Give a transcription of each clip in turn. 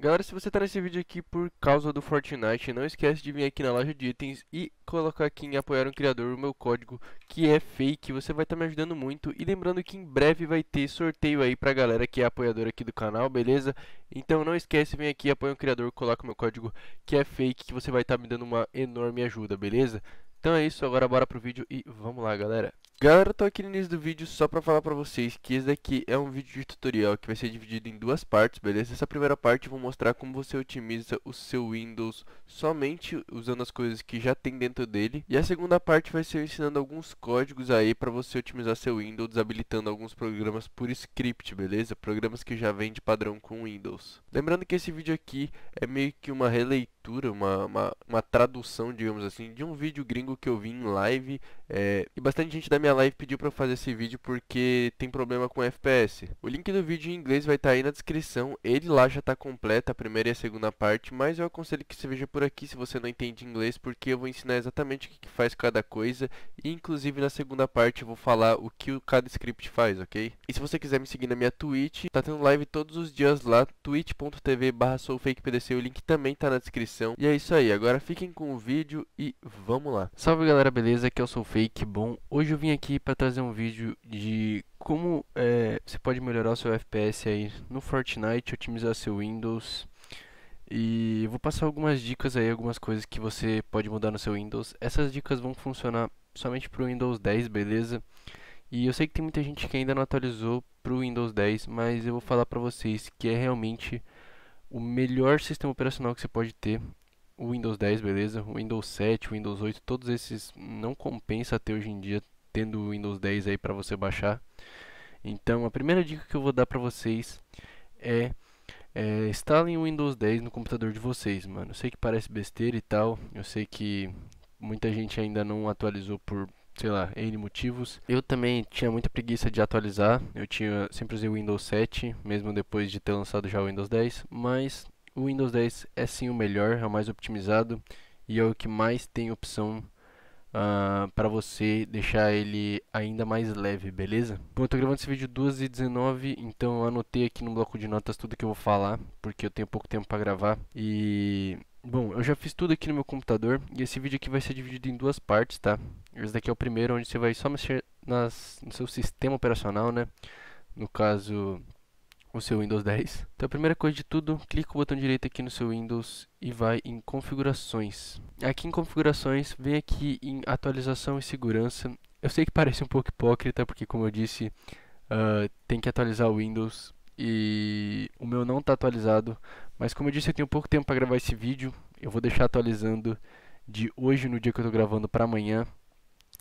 Galera, se você tá nesse vídeo aqui por causa do Fortnite, não esquece de vir aqui na loja de itens e colocar aqui em apoiar um criador o meu código que é fake, você vai estar tá me ajudando muito. E lembrando que em breve vai ter sorteio aí pra galera que é apoiadora aqui do canal, beleza? Então não esquece, vem aqui, apoia um criador, coloca o meu código que é fake, que você vai estar tá me dando uma enorme ajuda, beleza? Então é isso, agora bora pro vídeo e vamos lá galera. Galera, eu tô aqui no início do vídeo só pra falar pra vocês que esse daqui é um vídeo de tutorial que vai ser dividido em duas partes, beleza? Essa primeira parte eu vou mostrar como você otimiza o seu Windows somente usando as coisas que já tem dentro dele. E a segunda parte vai ser ensinando alguns códigos aí pra você otimizar seu Windows, desabilitando alguns programas por script, beleza? Programas que já vêm de padrão com Windows. Lembrando que esse vídeo aqui é meio que uma releitura uma, uma, uma, tradução, digamos assim, de um vídeo gringo que eu vi em live. É, e bastante gente da minha live pediu para fazer esse vídeo porque tem problema com FPS. O link do vídeo em inglês vai estar tá aí na descrição. Ele lá já está completo a primeira e a segunda parte, mas eu aconselho que você veja por aqui se você não entende inglês, porque eu vou ensinar exatamente o que, que faz cada coisa. E inclusive na segunda parte eu vou falar o que cada script faz, ok? E se você quiser me seguir na minha Twitch, tá tendo live todos os dias lá, twitch.tv soulfakepdc o link também tá na descrição descrição. E é isso aí, agora fiquem com o vídeo e vamos lá. Salve galera, beleza? Aqui é o Sou Fake, bom, hoje eu vim aqui para trazer um vídeo de como é, você pode melhorar o seu FPS aí no Fortnite, otimizar seu Windows... E vou passar algumas dicas aí, algumas coisas que você pode mudar no seu Windows. Essas dicas vão funcionar somente para o Windows 10, beleza? E eu sei que tem muita gente que ainda não atualizou para o Windows 10, mas eu vou falar para vocês que é realmente o melhor sistema operacional que você pode ter. O Windows 10, beleza? O Windows 7, o Windows 8, todos esses não compensa ter hoje em dia tendo o Windows 10 aí para você baixar. Então, a primeira dica que eu vou dar para vocês é, é instalem o Windows 10 no computador de vocês, mano. Eu sei que parece besteira e tal, eu sei que muita gente ainda não atualizou por sei lá, N motivos. Eu também tinha muita preguiça de atualizar. Eu tinha sempre usei o Windows 7, mesmo depois de ter lançado já o Windows 10, mas o Windows 10 é sim o melhor, é o mais optimizado e é o que mais tem opção uh, ah, para você deixar ele ainda mais leve, beleza? Bom, eu tô gravando esse vídeo 2h19, então eu anotei aqui no bloco de notas tudo que eu vou falar, porque eu tenho pouco tempo para gravar e Bom, eu já fiz tudo aqui no meu computador e esse vídeo aqui vai ser dividido em duas partes, tá? Esse daqui é o primeiro, onde você vai só mexer nas, no seu sistema operacional, né? No caso, o seu Windows 10. Então a primeira coisa de tudo, clica o botão direito aqui no seu Windows e vai em configurações. Aqui em configurações, vem aqui em atualização e segurança. Eu sei que parece um pouco hipócrita, porque como eu disse, uh, tem que atualizar o Windows e o meu não está atualizado. Mas como eu disse, eu tenho pouco tempo para gravar esse vídeo. Eu vou deixar atualizando de hoje no dia que eu estou gravando para amanhã.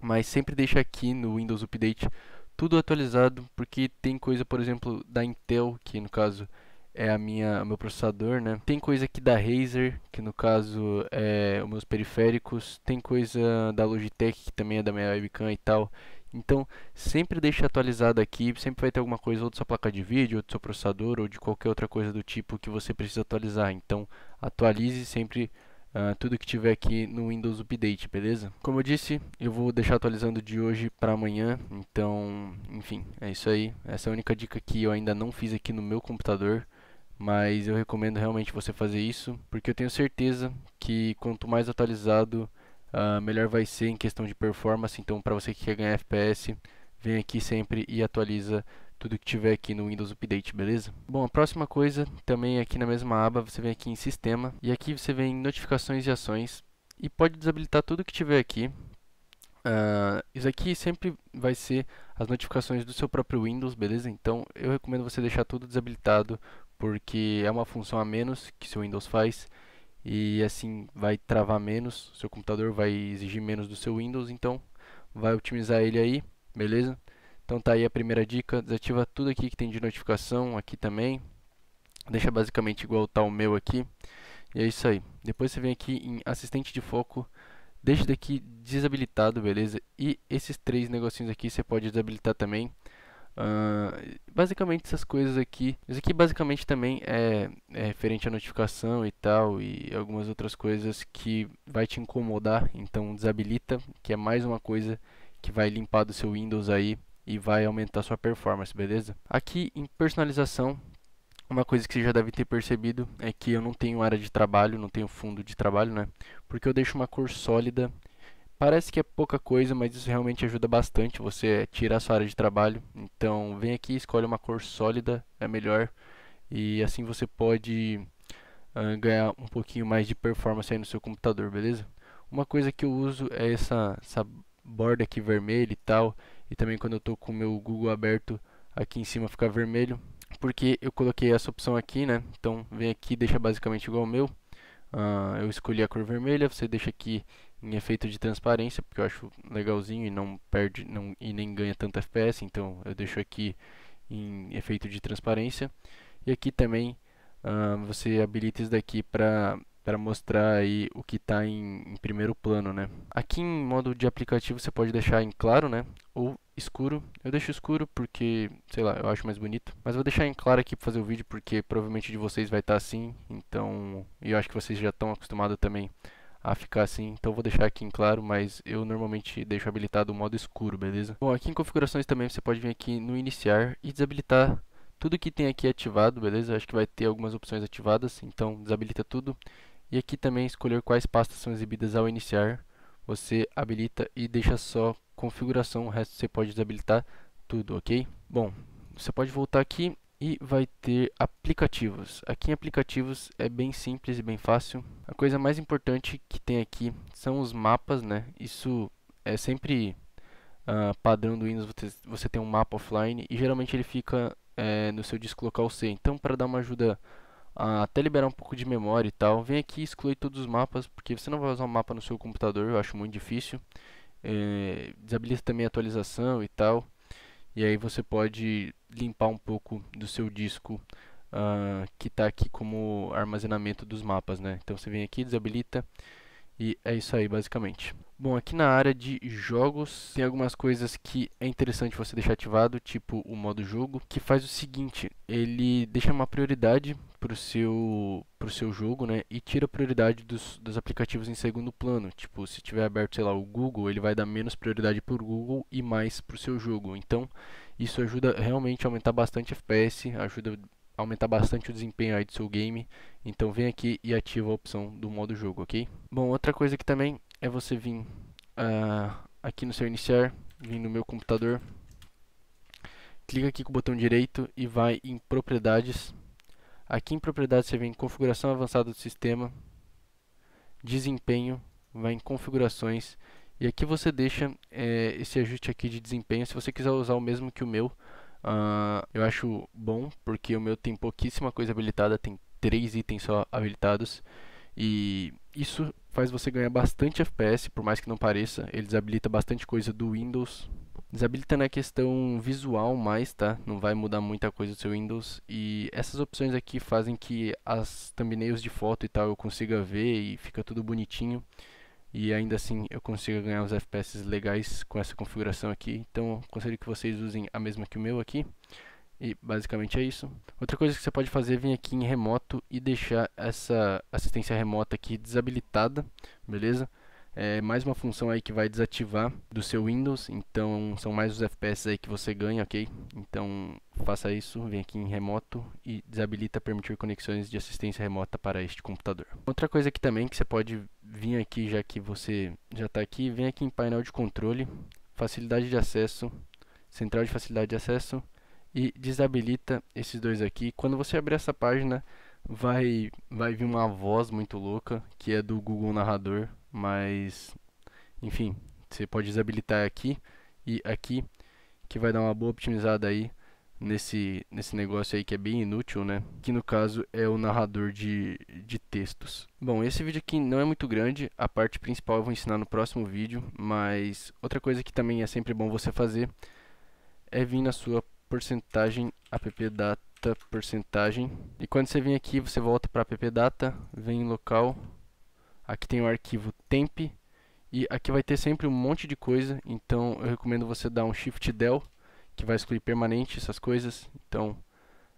Mas sempre deixa aqui no Windows Update tudo atualizado, porque tem coisa, por exemplo, da Intel, que no caso é a minha, o meu processador, né? Tem coisa aqui da Razer, que no caso é os meus periféricos, tem coisa da Logitech, que também é da minha webcam e tal, então, sempre deixe atualizado aqui, sempre vai ter alguma coisa ou da sua placa de vídeo, ou do seu processador, ou de qualquer outra coisa do tipo que você precisa atualizar. Então, atualize sempre uh, tudo que tiver aqui no Windows Update, beleza? Como eu disse, eu vou deixar atualizando de hoje para amanhã, então, enfim, é isso aí. Essa é a única dica que eu ainda não fiz aqui no meu computador, mas eu recomendo realmente você fazer isso, porque eu tenho certeza que quanto mais atualizado uh, melhor vai ser em questão de performance. Então, para você que quer ganhar FPS, vem aqui sempre e atualiza tudo que tiver aqui no Windows Update, beleza? Bom, a próxima coisa, também é aqui na mesma aba, você vem aqui em Sistema, e aqui você vem em Notificações e Ações, e pode desabilitar tudo que tiver aqui. Uh, isso aqui sempre vai ser as notificações do seu próprio Windows, beleza? Então, eu recomendo você deixar tudo desabilitado, porque é uma função a menos que seu Windows faz, e assim vai travar menos, seu computador vai exigir menos do seu Windows, então vai otimizar ele aí, beleza? Então tá aí a primeira dica, desativa tudo aqui que tem de notificação aqui também. Deixa basicamente igual tá o meu aqui. E é isso aí. Depois você vem aqui em assistente de foco, deixa daqui desabilitado, beleza? E esses três negocinhos aqui você pode desabilitar também. Uh, basicamente essas coisas aqui. Isso aqui basicamente também é, é, referente à notificação e tal, e algumas outras coisas que vai te incomodar, então desabilita, que é mais uma coisa que vai limpar do seu Windows aí e vai aumentar sua performance, beleza? Aqui em personalização, uma coisa que você já deve ter percebido é que eu não tenho área de trabalho, não tenho fundo de trabalho, né? Porque eu deixo uma cor sólida Parece que é pouca coisa, mas isso realmente ajuda bastante você tirar sua área de trabalho. Então, vem aqui, escolhe uma cor sólida, é melhor. E assim você pode uh, ganhar um pouquinho mais de performance aí no seu computador, beleza? Uma coisa que eu uso é essa, essa borda aqui vermelha e tal. E também quando eu estou com o meu Google aberto, aqui em cima fica vermelho. Porque eu coloquei essa opção aqui, né? Então, vem aqui, deixa basicamente igual ao meu. Uh, eu escolhi a cor vermelha, você deixa aqui em efeito de transparência, porque eu acho legalzinho e não perde não, e nem ganha tanto FPS, então eu deixo aqui em efeito de transparência. E aqui também uh, você habilita isso daqui para para mostrar aí o que está em, em, primeiro plano, né? Aqui em modo de aplicativo você pode deixar em claro, né? Ou escuro. Eu deixo escuro porque, sei lá, eu acho mais bonito. Mas vou deixar em claro aqui para fazer o vídeo porque provavelmente de vocês vai estar tá assim. Então, eu acho que vocês já estão acostumados também a ficar assim, então vou deixar aqui em claro, mas eu normalmente deixo habilitado o modo escuro, beleza? Bom, aqui em configurações também você pode vir aqui no iniciar e desabilitar tudo que tem aqui ativado, beleza? Acho que vai ter algumas opções ativadas, então desabilita tudo. E aqui também escolher quais pastas são exibidas ao iniciar, você habilita e deixa só configuração, o resto você pode desabilitar tudo, ok? Bom, você pode voltar aqui e vai ter aplicativos. Aqui em aplicativos é bem simples e bem fácil. A coisa mais importante que tem aqui são os mapas, né? Isso é sempre uh, padrão do Windows, você, tem um mapa offline e geralmente ele fica é, no seu disco local C. Então para dar uma ajuda a, até liberar um pouco de memória e tal, vem aqui e exclui todos os mapas, porque você não vai usar um mapa no seu computador, eu acho muito difícil. É, desabilita também a atualização e tal e aí você pode limpar um pouco do seu disco uh, que está aqui como armazenamento dos mapas, né? Então você vem aqui, desabilita e é isso aí, basicamente. Bom, aqui na área de jogos tem algumas coisas que é interessante você deixar ativado, tipo o modo jogo, que faz o seguinte, ele deixa uma prioridade pro seu, pro seu jogo, né, e tira a prioridade dos, dos aplicativos em segundo plano. Tipo, se tiver aberto, sei lá, o Google, ele vai dar menos prioridade pro Google e mais pro seu jogo. Então, isso ajuda realmente a aumentar bastante FPS, ajuda aumentar bastante o desempenho aí do seu game. Então vem aqui e ativa a opção do modo jogo, ok? Bom, outra coisa aqui também é você vir uh, aqui no seu iniciar, vir no meu computador, clica aqui com o botão direito e vai em propriedades. Aqui em propriedades você vem em configuração avançada do sistema, desempenho, vai em configurações e aqui você deixa é, esse ajuste aqui de desempenho. Se você quiser usar o mesmo que o meu, Uh, eu acho bom porque o meu tem pouquíssima coisa habilitada, tem três itens só habilitados. E isso faz você ganhar bastante FPS, por mais que não pareça. Ele desabilita bastante coisa do Windows. Desabilita na questão visual mais, tá? Não vai mudar muita coisa do seu Windows. E essas opções aqui fazem que as thumbnails de foto e tal eu consiga ver e fica tudo bonitinho e ainda assim eu consigo ganhar os FPS legais com essa configuração aqui. Então aconselho que vocês usem a mesma que o meu aqui. E basicamente é isso. Outra coisa que você pode fazer é vir aqui em remoto e deixar essa assistência remota aqui desabilitada, beleza? É mais uma função aí que vai desativar do seu Windows, então são mais os FPS aí que você ganha, ok? Então faça isso, vem aqui em remoto e desabilita permitir conexões de assistência remota para este computador. Outra coisa aqui também que você pode vim aqui, já que você já está aqui, vem aqui em painel de controle, facilidade de acesso, central de facilidade de acesso e desabilita esses dois aqui. Quando você abrir essa página, vai, vai vir uma voz muito louca, que é do Google Narrador, mas enfim, você pode desabilitar aqui e aqui, que vai dar uma boa optimizada aí nesse, nesse negócio aí que é bem inútil, né? Que no caso é o narrador de, de textos. Bom, esse vídeo aqui não é muito grande, a parte principal eu vou ensinar no próximo vídeo, mas outra coisa que também é sempre bom você fazer é vir na sua porcentagem appdata porcentagem e quando você vem aqui você volta para appdata, vem em local, aqui tem o arquivo temp e aqui vai ter sempre um monte de coisa, então eu recomendo você dar um shift del que vai excluir permanente essas coisas. Então,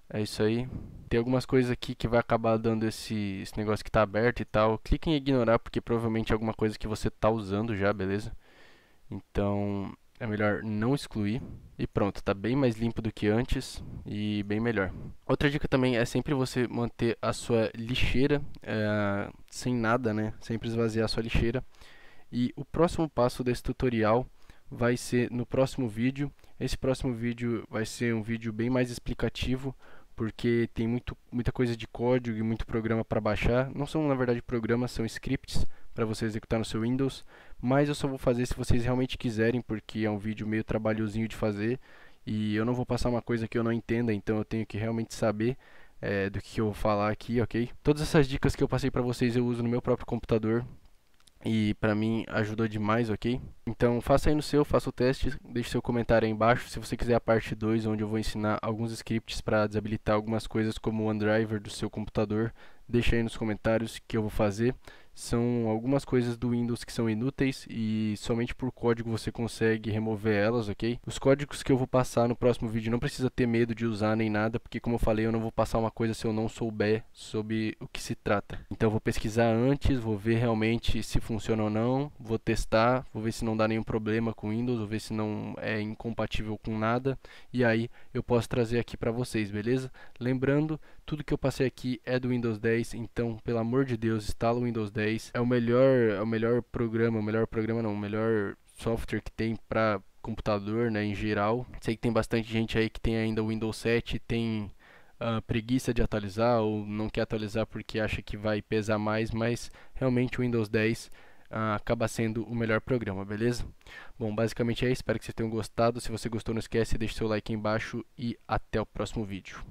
é isso aí. Tem algumas coisas aqui que vai acabar dando esse, esse negócio que está aberto e tal. Clique em ignorar, porque provavelmente é alguma coisa que você está usando já, beleza? Então, é melhor não excluir. E pronto, está bem mais limpo do que antes e bem melhor. Outra dica também é sempre você manter a sua lixeira é, sem nada, né? Sempre esvaziar a sua lixeira. E o próximo passo desse tutorial vai ser no próximo vídeo esse próximo vídeo vai ser um vídeo bem mais explicativo, porque tem muito, muita coisa de código e muito programa para baixar. Não são, na verdade, programas, são scripts para você executar no seu Windows, mas eu só vou fazer se vocês realmente quiserem, porque é um vídeo meio trabalhosinho de fazer e eu não vou passar uma coisa que eu não entenda, então eu tenho que realmente saber é, do que eu vou falar aqui, ok? Todas essas dicas que eu passei para vocês eu uso no meu próprio computador, e para mim ajudou demais, ok? Então faça aí no seu, faça o teste, deixe seu comentário aí embaixo se você quiser a parte 2, onde eu vou ensinar alguns scripts para desabilitar algumas coisas como o OneDriver do seu computador, deixa aí nos comentários que eu vou fazer são algumas coisas do Windows que são inúteis e somente por código você consegue remover elas, ok? Os códigos que eu vou passar no próximo vídeo não precisa ter medo de usar nem nada, porque como eu falei, eu não vou passar uma coisa se eu não souber sobre o que se trata. Então eu vou pesquisar antes, vou ver realmente se funciona ou não, vou testar, vou ver se não dá nenhum problema com Windows, vou ver se não é incompatível com nada e aí eu posso trazer aqui para vocês, beleza? Lembrando, tudo que eu passei aqui é do Windows 10, então, pelo amor de Deus, instala o Windows 10. É o melhor, é o melhor programa, o melhor programa não, o melhor software que tem para computador, né, em geral. Sei que tem bastante gente aí que tem ainda o Windows 7, tem uh, preguiça de atualizar ou não quer atualizar porque acha que vai pesar mais, mas realmente o Windows 10 Uh, ah, acaba sendo o melhor programa, beleza? Bom, basicamente é isso. Espero que vocês tenham gostado. Se você gostou, não esquece, deixe seu like aí embaixo e até o próximo vídeo.